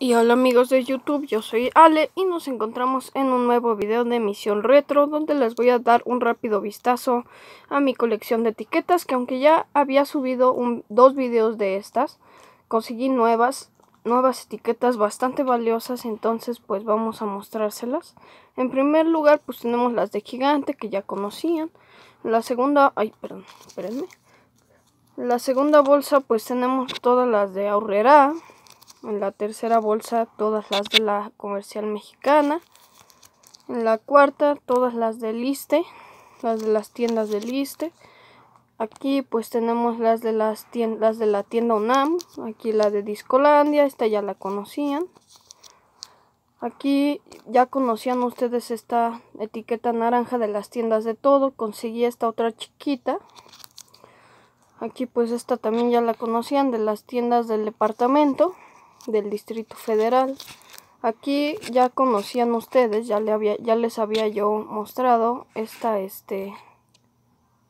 Y hola amigos de YouTube, yo soy Ale y nos encontramos en un nuevo video de Misión Retro donde les voy a dar un rápido vistazo a mi colección de etiquetas que aunque ya había subido dos videos de estas, conseguí nuevas, nuevas etiquetas bastante valiosas entonces pues vamos a mostrárselas. En primer lugar pues tenemos las de gigante que ya conocían. La segunda, ay perdón, espérenme. La segunda bolsa pues tenemos todas las de Aurrera, en la tercera bolsa todas las de la comercial mexicana. En la cuarta todas las del Liste, las de las tiendas del Liste. Aquí pues tenemos las de las de la tienda UNAM. Aquí la de Discolandia, esta ya la conocían. Aquí ya conocían ustedes esta etiqueta naranja de las tiendas de todo. Conseguí esta otra chiquita. Aquí pues esta también ya la conocían de las tiendas del departamento del Distrito Federal. Aquí ya conocían ustedes, ya, les había yo mostrado esta, este,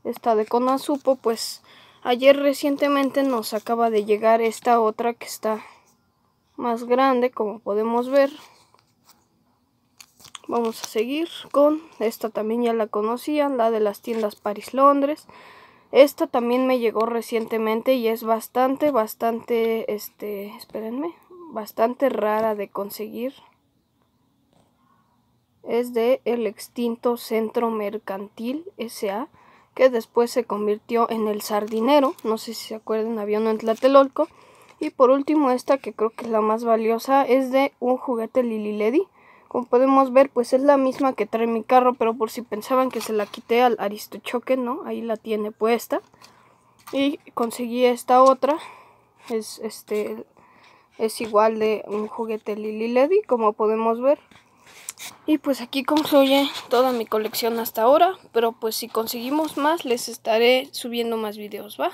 esta de Conasupo, pues ayer recientemente nos acaba de llegar esta otra que está más grande, como podemos ver. Vamos a seguir con esta también ya la conocían, la de las tiendas París-Londres. Esta también me llegó recientemente y es bastante, bastante, este, espérenme bastante rara de conseguir es de el extinto Centro Mercantil S.A., que después se convirtió en el Sardinero, no sé si se acuerdan, había uno en Tlatelolco. Y por último esta, que creo que es la más valiosa, es de un juguete Lily Lady. Como podemos ver, pues es la misma que trae mi carro, pero por si pensaban que se la quité al Aristochoque, ¿no? Ahí la tiene puesta. Y conseguí esta otra, es este es igual de un juguete Lily Lady, como podemos ver. Y pues aquí concluye toda mi colección hasta ahora, pero pues si conseguimos más les estaré subiendo más videos, ¿va?